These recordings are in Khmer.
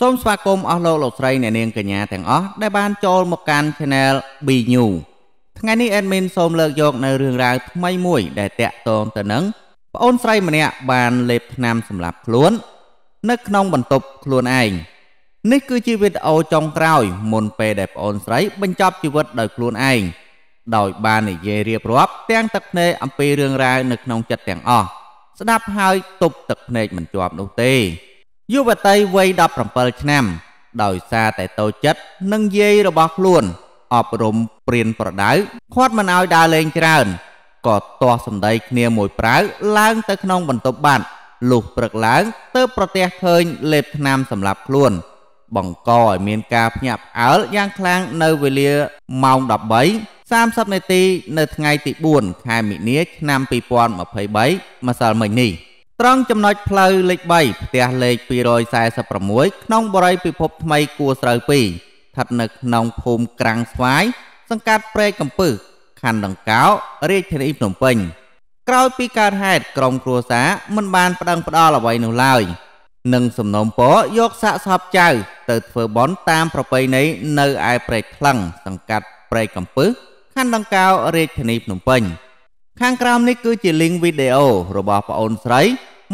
សូមស្វាគមន៍អស់លោកលោកស្រីអ្នកនាងកញ្ញាទាំងអស់ដែលបានចូលមកកាន់ Channel B New ថ្ងៃនេះ admin សូមលើកយកនៅរឿងរ៉ាវថ្មីមួយ ដែលតាក់ទងទៅនឹងប្អូនស្រីម្នាក់បានលេបថ្នាំសម្លាប់ខ្លួននៅក្នុងបន្ទប់ខ្លួនឯងនេះគឺជាវីដេអូចុងក្រោយ មុនពេលដែលប្អូនស្រីបញ្ចប់ជីវិតដោយខ្លួនឯងដោយបាននិយាយរៀបរាប់ទាំងទឹកភ្នែកអំពីរឿងរ៉ាវនៅក្នុងចិត្តទាំងអស់ស្ដាប់ហើយទប់ទឹកភ្នែកមិនជាប់នោះទេយុវតីវ័យ17ឆ្នាំ ដោយសារតែតូចចិត្តនិងយាយរបស់ខ្លួនអប់រំព្រៀនប្រដៅគាត់មិនឲ្យដើរលេងច្រើនក៏ទាស់សម្ដីគ្នាមួយប្រៅឡើងទៅក្នុងបន្ទប់បាត់លុះព្រឹកឡើងទើបប្រទះឃើញលេបថ្នាំសម្រាប់ខ្លួន បង្កឲ្យមានការភ្ញាក់ផ្អើលយ៉ាងខ្លាំងនៅវេលាម៉ោង13 30នាទីនៅថ្ងៃទី4ខែមិនិនាឆ្នាំ2023ម្សិលមិញនេះ។ត្រង់ចំណុចផ្លូវលេខ3ផ្ទះលេខ246ក្នុងបរិយពិភពថ្មីគួស្រូវ2ស្ថិតនៅក្នុង ភូមិក្រាំងស្វាយសង្កាត់ព្រែកកំពឹសខណ្ឌដង្កោរាជធានីភ្នំពេញក្រោយពីកើតហេតុក្រុមគ្រួសារមិនបានប្តឹងផ្តល់អ្វីនោះឡើយនឹងសំណូមពរយកសាកសពចៅ ទៅធ្វើបន់តាមប្រពៃណីនៅឯព្រែកខ្លឹងសង្កាត់ព្រែកកំពឹសខណ្ឌដង្កោរាជធានីភ្នំពេញ ខាងក្រោមនេះគឺជា link វីដេអូរបស់ប្អូនស្រី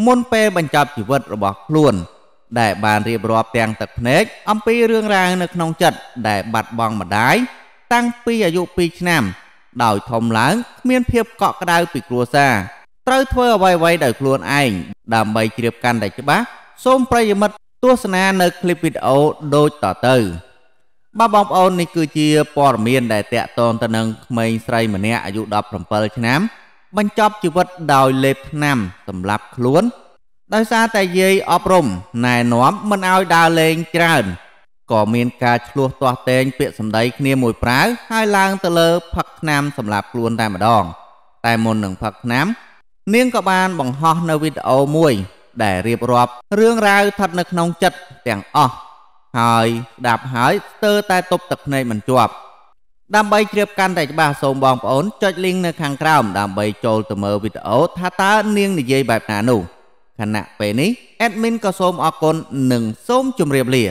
មុនពេលបញ្ចប់ជីវិតរបស់ខ្លួន ដែលបានរៀបរាប់ទាំងទឹកភ្នែកអំពីរឿងរ៉ាវនៅក្នុងចិត្តដែល បាត់បង់ម្ដាយតាំងពីអាយុ2ឆ្នាំ ដោយធំឡើងគ្មាន ភាពកក់ក្ដៅពីគ្រួសារត្រូវធ្វើអ្វីៗដោយខ្លួនឯងដើម្បីជ្រាបកាន់តែច្បាស់សូមប្រិយមិត្តទស្សនានៅคลิปវីដេអូដូចតទៅបាទបងប្អូននេះគឺជាព័ត៌មានដែលតកតងទៅនឹងក្មេងស្រីម្នាក់អាយុ17ឆ្នាំបញ្ចប់ជីវិតដោយលេបថ្នាំសម្លាប់ខ្លួន ដោយសារតែយាយអប់រំណែនាំមិនឲ្យដើរលេងច្រើនក៏មានការឆ្លោះទាស់តែងពាក្យសម្ដីគ្នាមួយប្រាវហើយឡើងទៅលើផឹកថ្នាំសម្លាប់ខ្លួនតែម្ដង តែមុននឹងផឹកថ្នាំនាងក៏បានបង្ហោះនៅវីដេអូមួយ ដែលរៀបរាប់រឿងរ៉ាវស្ថិតនៅក្នុងចិត្តទាំងអស់ហើយស្ដាប់ហើយស្ទើរតែទប់ទឹកភ្នែកមិនជាប់ដើម្បីជ្រាបកាន់តែច្បាស់សូមបងប្អូនចុច link នៅខាងក្រោមដើម្បីចូលទៅមើលវីដេអូ ថាតើនាងនិយាយបែបណានោះខណៈពេលនេះ admin ក៏សូមអរគុណនិងសូមជម្រាបលា